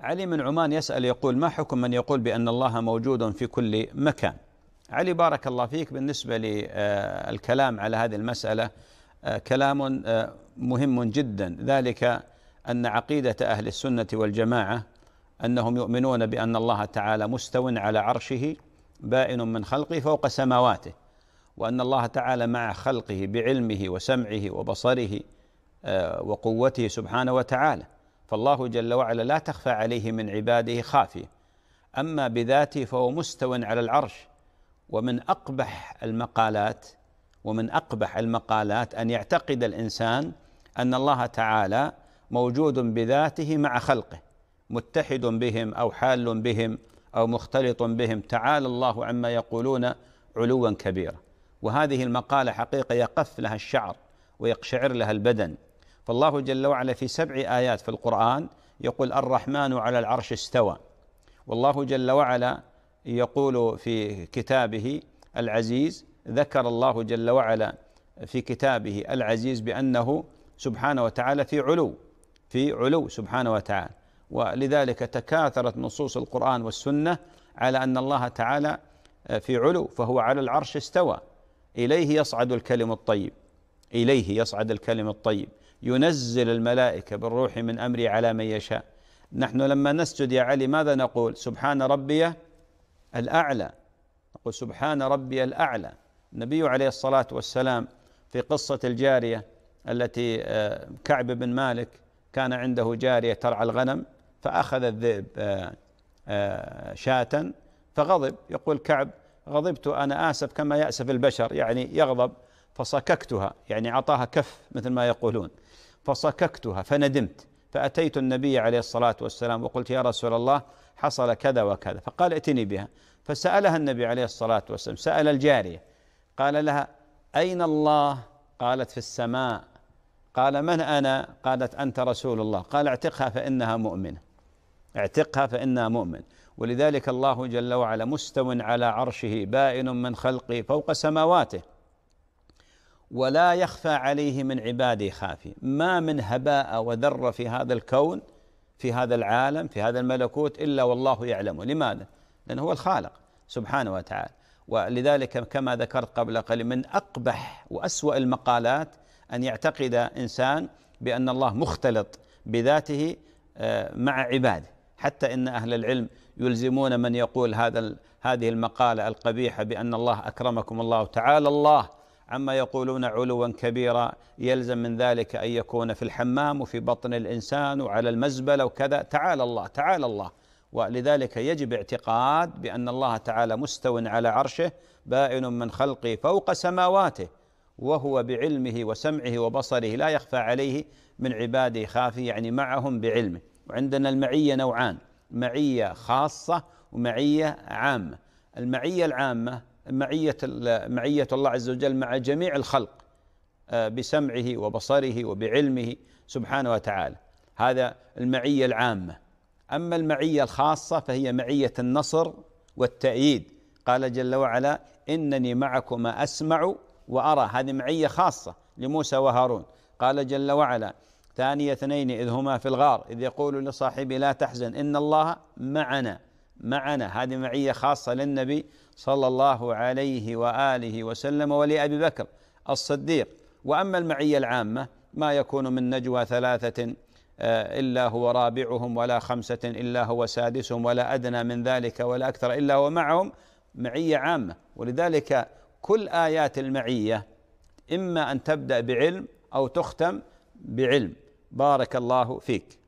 علي من عمان يسأل يقول ما حكم من يقول بأن الله موجود في كل مكان علي بارك الله فيك بالنسبة للكلام على هذه المسألة آه، كلام آه، مهم جدا ذلك أن عقيدة أهل السنة والجماعة أنهم يؤمنون بأن الله تعالى مستو على عرشه بائن من خلقه فوق سماواته وأن الله تعالى مع خلقه بعلمه وسمعه وبصره آه، وقوته سبحانه وتعالى فالله جل وعلا لا تخفى عليه من عباده خافيه اما بذاته فهو مستو على العرش ومن اقبح المقالات ومن اقبح المقالات ان يعتقد الانسان ان الله تعالى موجود بذاته مع خلقه متحد بهم او حال بهم او مختلط بهم تعالى الله عما يقولون علوا كبيرا وهذه المقاله حقيقه يقف لها الشعر ويقشعر لها البدن فالله جل وعلا في سبع آيات في القرآن يقول الرحمن على العرش استوى والله جل وعلا يقول في كتابه العزيز ذكر الله جل وعلا في كتابه العزيز بأنه سبحانه وتعالى في علو في علو سبحانه وتعالى ولذلك تكاثرت نصوص القرآن والسنة على أن الله تعالى في علو فهو على العرش استوى إليه يصعد الكلم الطيب إليه يصعد الكلم الطيب ينزل الملائكة بالروح من أمري على من يشاء نحن لما نسجد يا علي ماذا نقول سبحان ربي الأعلى نقول سبحان ربي الأعلى النبي عليه الصلاة والسلام في قصة الجارية التي آه، كعب بن مالك كان عنده جارية ترعى الغنم فأخذ الذئب آه، آه، شاة فغضب يقول كعب غضبت أنا آسف كما يأسف البشر يعني يغضب فصككتها يعني أعطاها كف مثل ما يقولون فصككتها فندمت فأتيت النبي عليه الصلاة والسلام وقلت يا رسول الله حصل كذا وكذا فقال ائتني بها فسألها النبي عليه الصلاة والسلام سأل الجارية قال لها أين الله قالت في السماء قال من أنا قالت أنت رسول الله قال اعتقها فإنها مؤمنة اعتقها فإنها مؤمن ولذلك الله جل وعلا مستو على عرشه بائن من خلقه فوق سماواته ولا يخفى عليه من عباده خافي ما من هباء وذره في هذا الكون في هذا العالم في هذا الملكوت الا والله يعلمه لماذا لانه هو الخالق سبحانه وتعالى ولذلك كما ذكرت قبل قليل من اقبح واسوا المقالات ان يعتقد انسان بان الله مختلط بذاته آه، مع عباده حتى ان اهل العلم يلزمون من يقول هذا هذه المقاله القبيحه بان الله اكرمكم الله تعالى الله عما يقولون علوا كبيرا يلزم من ذلك أن يكون في الحمام وفي بطن الإنسان وعلى المزبلة وكذا تعالى الله تعالى الله ولذلك يجب اعتقاد بأن الله تعالى مستو على عرشه بائن من خلقه فوق سماواته وهو بعلمه وسمعه وبصره لا يخفى عليه من عباده خافي يعني معهم بعلمه وعندنا المعية نوعان معية خاصة ومعية عامة المعية العامة معية معية الله عز وجل مع جميع الخلق آه، بسمعه وبصره وبعلمه سبحانه وتعالى هذا المعية العامة أما المعية الخاصة فهي معية النصر والتأييد قال جل وعلا إنني معكما أسمع وأرى هذه معية خاصة لموسى وهارون قال جل وعلا ثاني اثنين إذ هما في الغار إذ يقول لصاحبه لا تحزن إن الله معنا معنا هذه معية خاصة للنبي صلى الله عليه وآله وسلم ولأبي بكر الصديق وأما المعية العامة ما يكون من نجوى ثلاثة آه، إلا هو رابعهم ولا خمسة إلا هو سادسهم ولا أدنى من ذلك ولا أكثر إلا هو معهم معية عامة ولذلك كل آيات المعية إما أن تبدأ بعلم أو تختم بعلم بارك الله فيك